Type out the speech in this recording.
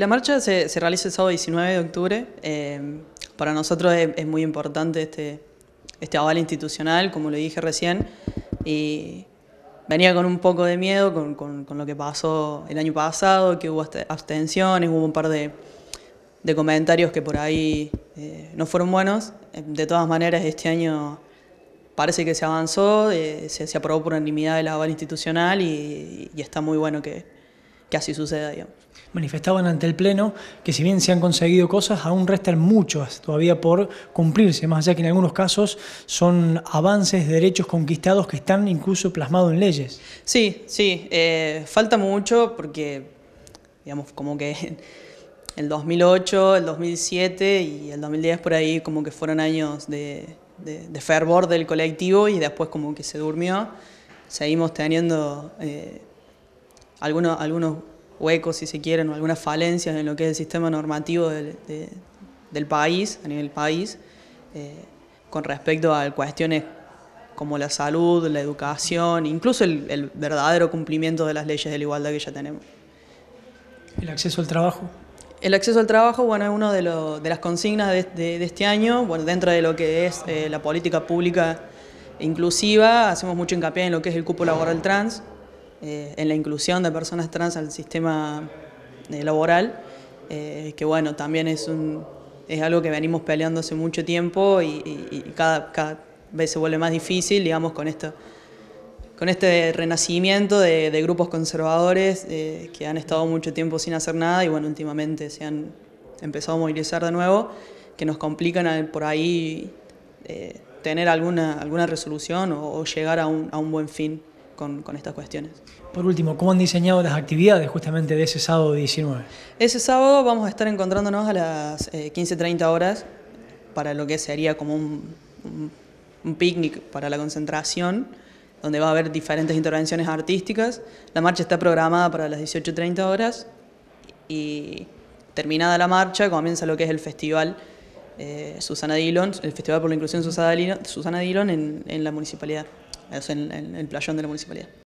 La marcha se, realiza el sábado 19 de octubre. Eh, para nosotros es, muy importante este, este, aval institucional, como lo dije recién. Y venía con un poco de miedo con, lo que pasó el año pasado, que hubo abstenciones, hubo un par de, comentarios que por ahí eh, no fueron buenos. Eh, de todas maneras, este año parece que se avanzó, se, se, aprobó por unanimidad el aval institucional y está muy bueno que, que así suceda, Manifestaban ante el Pleno que si bien se han conseguido cosas, aún restan muchas todavía por cumplirse, más allá que en algunos casos son avances de derechos conquistados que están incluso plasmados en leyes. Sí, sí, eh, falta mucho porque, digamos, como que el 2008, el 2007 y el 2010 por ahí como que fueron años de, fervor del colectivo y después como que se durmió. Seguimos teniendo... Eh, algunos, huecos, si se quieren, o algunas falencias en lo que es el sistema normativo del, país, a nivel país, eh, con respecto a cuestiones como la salud, la educación, incluso el, verdadero cumplimiento de las leyes de la igualdad que ya tenemos. ¿El acceso al trabajo? El acceso al trabajo, bueno, es una de, las consignas de, este año, bueno, dentro de lo que es eh, la política pública inclusiva, hacemos mucho hincapié en lo que es el cupo laboral trans, eh, en la inclusión de personas trans al sistema eh, laboral, eh, que bueno, también es, un, es algo que venimos peleando hace mucho tiempo y, cada, cada, vez se vuelve más difícil, digamos, con esto con este renacimiento de, grupos conservadores que han estado mucho tiempo sin hacer nada y bueno, últimamente se han empezado a movilizar de nuevo, que nos complican por ahí tener alguna, alguna resolución o, o llegar a un, a un buen fin con, estas cuestiones. Por último, ¿cómo han diseñado las actividades justamente de ese sábado 19? Ese sábado vamos a estar encontrándonos a las 15.30 eh, horas para lo que sería como un, picnic para la concentración donde va a haber diferentes intervenciones artísticas. La marcha está programada para las 18.30 horas y terminada la marcha comienza lo que es el festival eh, Susana Dillon, el Festival por la Inclusión Susana Dillon, en la municipalidad. Eso en el playón de la municipalidad.